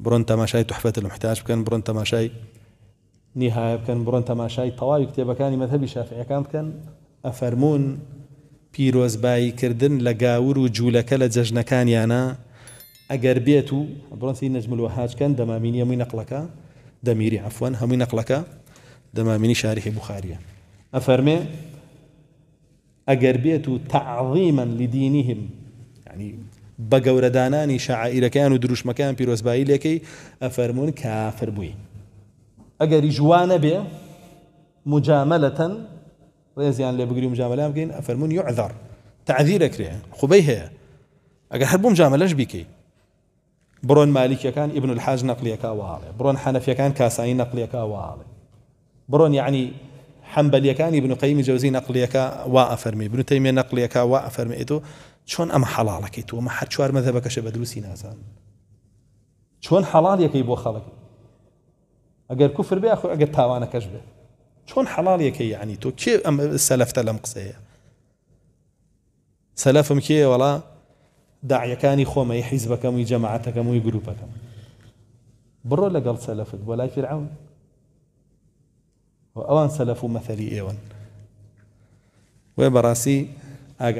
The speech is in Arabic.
برونتا ما شاي تحفة المحتاج بکەن بڕۆن تەماشای برونتا بکەن بڕۆن تەماشای تەواوی کتێبەکانی مەذهبی كان كان ئەفەرمون پیرۆزباییکردن لە گاور و جوولەکە لە جەژنەکانیانە ئەگەر بێت و بڕۆنسی نجم الوهاج كان دمامين نەقلەکە دەمیری دميري عفوا نەقلەکە دەمامینی دمامين بخاریە ئەفەرمێ ئەگەر بێت و تعظيما لدينهم يعني بە گەورەدانانی شعائیرەکان و پیروز بای لکی افرمون کافر بووی ئەگەری جوانە بێ مجاملەتەن ڕێزیان لێ مجامله ام گین افرمون یعذر تعذیر کری خوبەی اگر ئەگەر هەر بووم جامەلەش برون برۆن مالیکیەکان ابن الحاج نەقلیەکە وواڵێ برۆن حەنەفیەکان کاسایی نەقلیەکە وواڵێ برون یعنی حنبلي كان ابن قيم جوزي نقلي كا وافرمي ابن تيمية نقلي كا وافرمي تو شون أم حلال كي تو ما حد شوار مذهبك شبه دروسي نازان شون حلال يكي بو خلق اگر كفر بي اخو اگر تاوانا كشبه شون حلال يكي يعني تو كي أم سلفت لم قصية سلفهم كي ولا داعي كاني خو ما يحزبك مي جماعتك مي جروبك برو لقل سلفت ولا فرعون وأوان سەلەف مثلي إيوان ئێوەن وێ